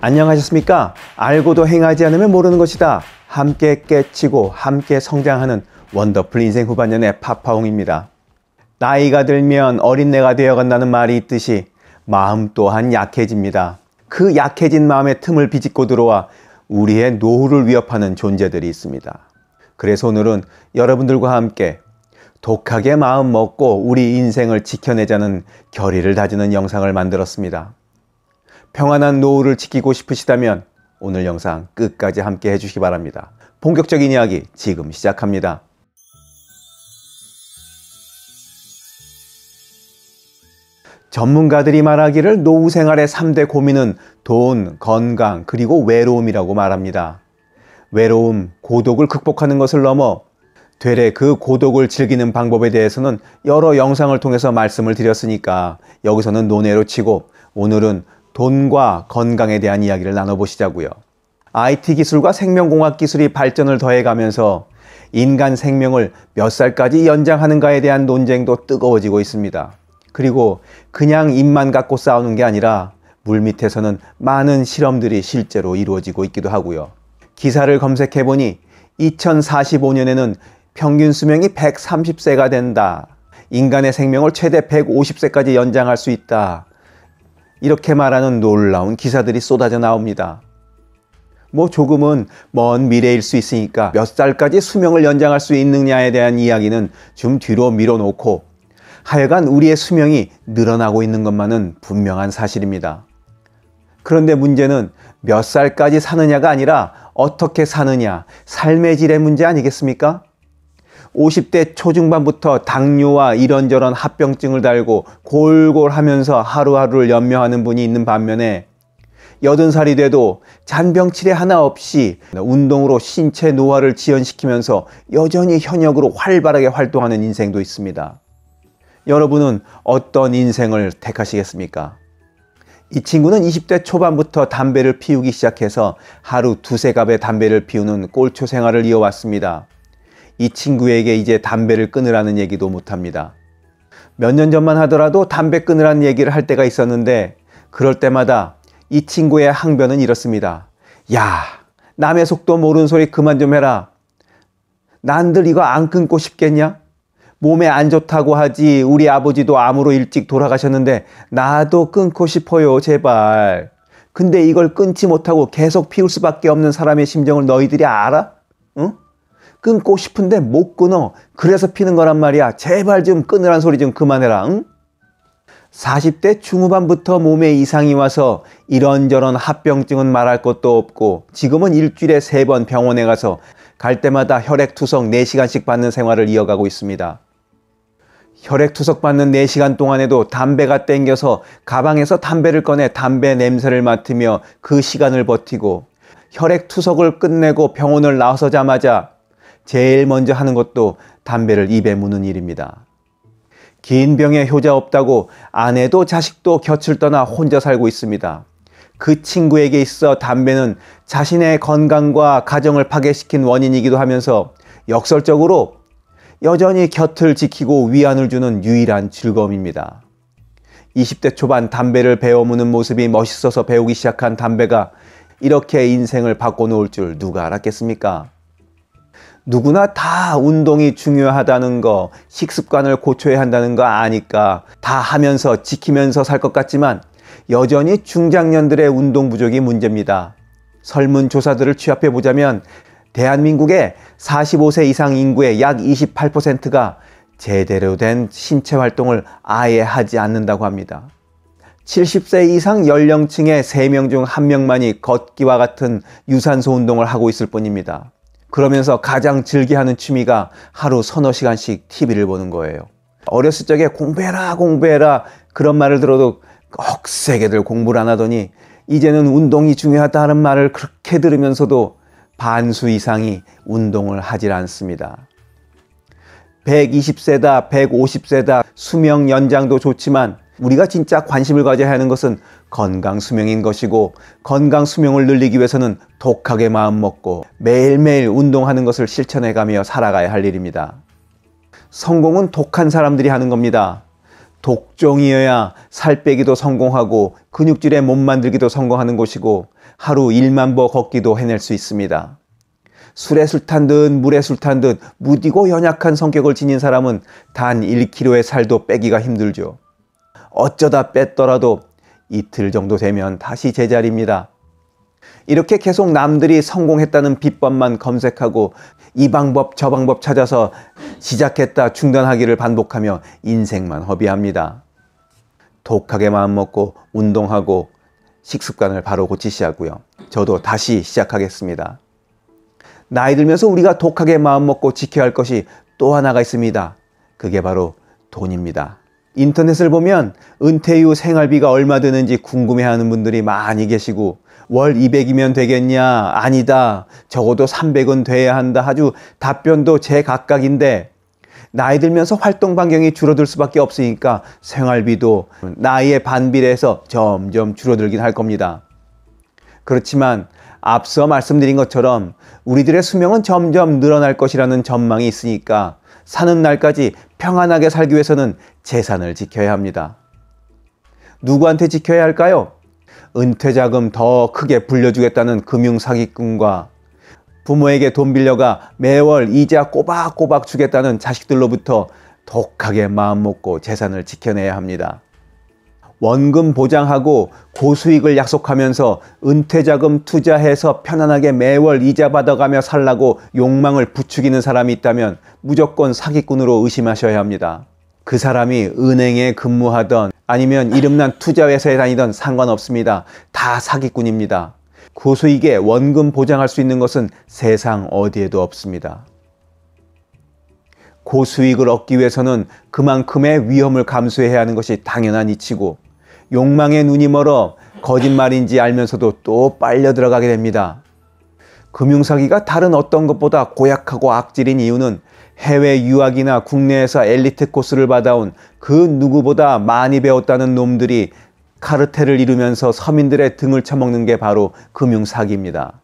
안녕하셨습니까? 알고도 행하지 않으면 모르는 것이다. 함께 깨치고 함께 성장하는 원더풀 인생 후반년의 파파홍입니다. 나이가 들면 어린애가 되어간다는 말이 있듯이 마음 또한 약해집니다. 그 약해진 마음의 틈을 비집고 들어와 우리의 노후를 위협하는 존재들이 있습니다. 그래서 오늘은 여러분들과 함께 독하게 마음 먹고 우리 인생을 지켜내자는 결의를 다지는 영상을 만들었습니다. 평안한 노후를 지키고 싶으시다면 오늘 영상 끝까지 함께 해주시기 바랍니다. 본격적인 이야기 지금 시작합니다. 전문가들이 말하기를 노후 생활의 3대 고민은 돈, 건강, 그리고 외로움이라고 말합니다. 외로움, 고독을 극복하는 것을 넘어 되레 그 고독을 즐기는 방법에 대해서는 여러 영상을 통해서 말씀을 드렸으니까 여기서는 논외로 치고 오늘은 돈과 건강에 대한 이야기를 나눠보시자고요. IT 기술과 생명공학 기술이 발전을 더해가면서 인간 생명을 몇 살까지 연장하는가에 대한 논쟁도 뜨거워지고 있습니다. 그리고 그냥 입만 갖고 싸우는 게 아니라 물밑에서는 많은 실험들이 실제로 이루어지고 있기도 하고요. 기사를 검색해 보니 2045년에는 평균 수명이 130세가 된다. 인간의 생명을 최대 150세까지 연장할 수 있다. 이렇게 말하는 놀라운 기사들이 쏟아져 나옵니다. 뭐 조금은 먼 미래일 수 있으니까 몇 살까지 수명을 연장할 수 있느냐에 대한 이야기는 좀 뒤로 밀어놓고 하여간 우리의 수명이 늘어나고 있는 것만은 분명한 사실입니다. 그런데 문제는 몇 살까지 사느냐가 아니라 어떻게 사느냐, 삶의 질의 문제 아니겠습니까? 50대 초중반부터 당뇨와 이런저런 합병증을 달고 골골 하면서 하루하루를 연명하는 분이 있는 반면에 80살이 돼도 잔병치레 하나 없이 운동으로 신체 노화를 지연시키면서 여전히 현역으로 활발하게 활동하는 인생도 있습니다. 여러분은 어떤 인생을 택하시겠습니까? 이 친구는 20대 초반부터 담배를 피우기 시작해서 하루 두세 갑의 담배를 피우는 꼴초 생활을 이어왔습니다. 이 친구에게 이제 담배를 끊으라는 얘기도 못합니다. 몇 년 전만 하더라도 담배 끊으라는 얘기를 할 때가 있었는데 그럴 때마다 이 친구의 항변은 이렇습니다. 야, 남의 속도 모르는 소리 그만 좀 해라. 난들 이거 안 끊고 싶겠냐? 몸에 안 좋다고 하지 우리 아버지도 암으로 일찍 돌아가셨는데 나도 끊고 싶어요 제발. 근데 이걸 끊지 못하고 계속 피울 수밖에 없는 사람의 심정을 너희들이 알아? 응? 끊고 싶은데 못 끊어. 그래서 피는 거란 말이야. 제발 좀 끊으란 소리 좀 그만해라. 응? 40대 중후반부터 몸에 이상이 와서 이런저런 합병증은 말할 것도 없고 지금은 일주일에 세 번 병원에 가서 갈 때마다 혈액투석 4시간씩 받는 생활을 이어가고 있습니다. 혈액투석 받는 4시간 동안에도 담배가 땡겨서 가방에서 담배를 꺼내 담배 냄새를 맡으며 그 시간을 버티고 혈액투석을 끝내고 병원을 나서자마자 제일 먼저 하는 것도 담배를 입에 무는 일입니다. 긴 병에 효자 없다고 아내도 자식도 곁을 떠나 혼자 살고 있습니다. 그 친구에게 있어 담배는 자신의 건강과 가정을 파괴시킨 원인이기도 하면서 역설적으로 여전히 곁을 지키고 위안을 주는 유일한 즐거움입니다. 20대 초반 담배를 배워 무는 모습이 멋있어서 배우기 시작한 담배가 이렇게 인생을 바꿔놓을 줄 누가 알았겠습니까? 누구나 다 운동이 중요하다는 거, 식습관을 고쳐야 한다는 거 아니까 다 하면서 지키면서 살 것 같지만 여전히 중장년들의 운동 부족이 문제입니다. 설문조사들을 취합해 보자면 대한민국의 45세 이상 인구의 약 28%가 제대로 된 신체 활동을 아예 하지 않는다고 합니다. 70세 이상 연령층의 3명 중 1명만이 걷기와 같은 유산소 운동을 하고 있을 뿐입니다. 그러면서 가장 즐겨하는 취미가 하루 서너 시간씩 TV를 보는 거예요. 어렸을 적에 공부해라 공부해라 그런 말을 들어도 억세게들 공부를 안 하더니 이제는 운동이 중요하다는 말을 그렇게 들으면서도 반수 이상이 운동을 하질 않습니다. 120세다, 150세다, 수명 연장도 좋지만 우리가 진짜 관심을 가져야 하는 것은 건강 수명인 것이고 건강 수명을 늘리기 위해서는 독하게 마음먹고 매일매일 운동하는 것을 실천해가며 살아가야 할 일입니다. 성공은 독한 사람들이 하는 겁니다. 독종이어야 살 빼기도 성공하고 근육질에 몸 만들기도 성공하는 것이고 하루 1만 보 걷기도 해낼 수 있습니다. 술에 술 탄 듯 물에 술 탄 듯 무디고 연약한 성격을 지닌 사람은 단 1kg의 살도 빼기가 힘들죠. 어쩌다 뺐더라도 이틀 정도 되면 다시 제자리입니다. 이렇게 계속 남들이 성공했다는 비법만 검색하고 이 방법 저 방법 찾아서 시작했다 중단하기를 반복하며 인생만 허비합니다. 독하게 마음먹고 운동하고 식습관을 바로 고치시하고요. 저도 다시 시작하겠습니다. 나이 들면서 우리가 독하게 마음먹고 지켜야 할 것이 또 하나가 있습니다. 그게 바로 돈입니다. 인터넷을 보면 은퇴 이후 생활비가 얼마 드는지 궁금해하는 분들이 많이 계시고 월 200이면 되겠냐? 아니다. 적어도 300은 돼야 한다. 아주 답변도 제각각인데 나이 들면서 활동 반경이 줄어들 수밖에 없으니까 생활비도 나이에 반비례해서 점점 줄어들긴 할 겁니다. 그렇지만 앞서 말씀드린 것처럼 우리들의 수명은 점점 늘어날 것이라는 전망이 있으니까 사는 날까지 평안하게 살기 위해서는 재산을 지켜야 합니다. 누구한테 지켜야 할까요? 은퇴자금 더 크게 불려주겠다는 금융사기꾼과 부모에게 돈 빌려가 매월 이자 꼬박꼬박 주겠다는 자식들로부터 독하게 마음먹고 재산을 지켜내야 합니다. 원금 보장하고 고수익을 약속하면서 은퇴자금 투자해서 편안하게 매월 이자 받아가며 살라고 욕망을 부추기는 사람이 있다면 무조건 사기꾼으로 의심하셔야 합니다. 그 사람이 은행에 근무하던 아니면 이름난 투자회사에 다니던 상관없습니다. 다 사기꾼입니다. 고수익에 원금 보장할 수 있는 것은 세상 어디에도 없습니다. 고수익을 얻기 위해서는 그만큼의 위험을 감수해야 하는 것이 당연한 이치고 욕망의 눈이 멀어 거짓말인지 알면서도 또 빨려 들어가게 됩니다. 금융사기가 다른 어떤 것보다 고약하고 악질인 이유는 해외 유학이나 국내에서 엘리트 코스를 받아온 그 누구보다 많이 배웠다는 놈들이 카르텔을 이루면서 서민들의 등을 쳐먹는 게 바로 금융사기입니다.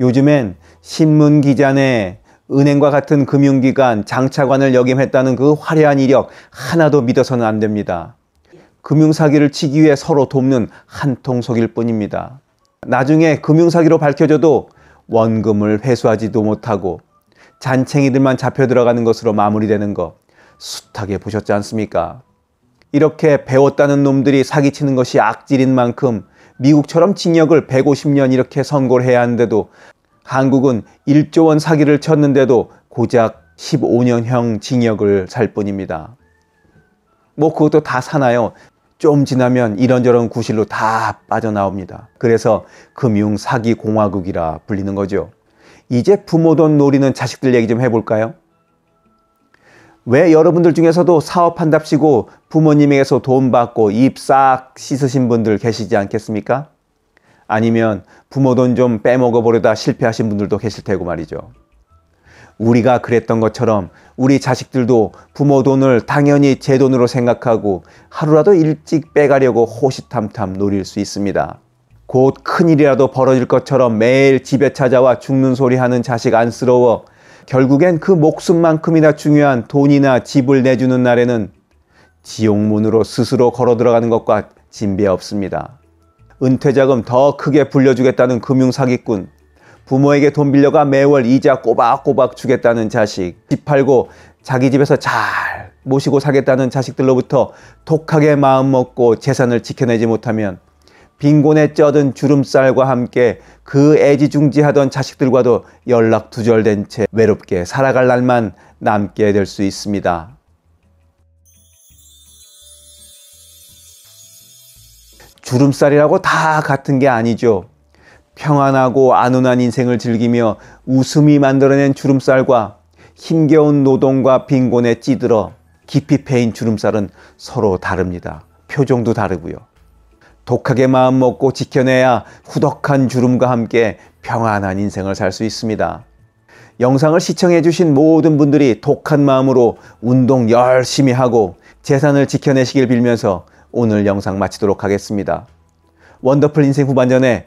요즘엔 신문 기자내 은행과 같은 금융기관 장차관을 역임했다는 그 화려한 이력 하나도 믿어서는 안 됩니다. 금융사기를 치기 위해 서로 돕는 한통속일 뿐입니다. 나중에 금융사기로 밝혀져도 원금을 회수하지도 못하고 잔챙이들만 잡혀 들어가는 것으로 마무리되는 것 숱하게 보셨지 않습니까? 이렇게 배웠다는 놈들이 사기치는 것이 악질인 만큼 미국처럼 징역을 150년 이렇게 선고를 해야 하는데도 한국은 1조 원 사기를 쳤는데도 고작 15년형 징역을 살 뿐입니다. 뭐 그것도 다 사나요? 좀 지나면 이런저런 구실로 다 빠져나옵니다. 그래서 금융 사기 공화국이라 불리는 거죠. 이제 부모 돈 노리는 자식들 얘기 좀 해볼까요? 왜 여러분들 중에서도 사업한답시고 부모님에게서 돈 받고 입 싹 씻으신 분들 계시지 않겠습니까? 아니면 부모 돈 좀 빼먹어 보려다 실패하신 분들도 계실 테고 말이죠. 우리가 그랬던 것처럼 우리 자식들도 부모 돈을 당연히 제 돈으로 생각하고 하루라도 일찍 빼가려고 호시탐탐 노릴 수 있습니다. 곧 큰일이라도 벌어질 것처럼 매일 집에 찾아와 죽는 소리 하는 자식 안쓰러워 결국엔 그 목숨만큼이나 중요한 돈이나 집을 내주는 날에는 지옥문으로 스스로 걸어 들어가는 것과 진배 없습니다. 은퇴자금 더 크게 불려주겠다는 금융사기꾼, 부모에게 돈 빌려가 매월 이자 꼬박꼬박 주겠다는 자식, 집 팔고 자기 집에서 잘 모시고 사겠다는 자식들로부터 독하게 마음먹고 재산을 지켜내지 못하면 빈곤에 쩌든 주름살과 함께 그 애지중지하던 자식들과도 연락 두절된 채 외롭게 살아갈 날만 남게 될 수 있습니다. 주름살이라고 다 같은 게 아니죠. 평안하고 안온한 인생을 즐기며 웃음이 만들어낸 주름살과 힘겨운 노동과 빈곤에 찌들어 깊이 패인 주름살은 서로 다릅니다. 표정도 다르고요. 독하게 마음 먹고 지켜내야 후덕한 주름과 함께 평안한 인생을 살 수 있습니다. 영상을 시청해 주신 모든 분들이 독한 마음으로 운동 열심히 하고 재산을 지켜내시길 빌면서 오늘 영상 마치도록 하겠습니다. 원더풀 인생 후반전에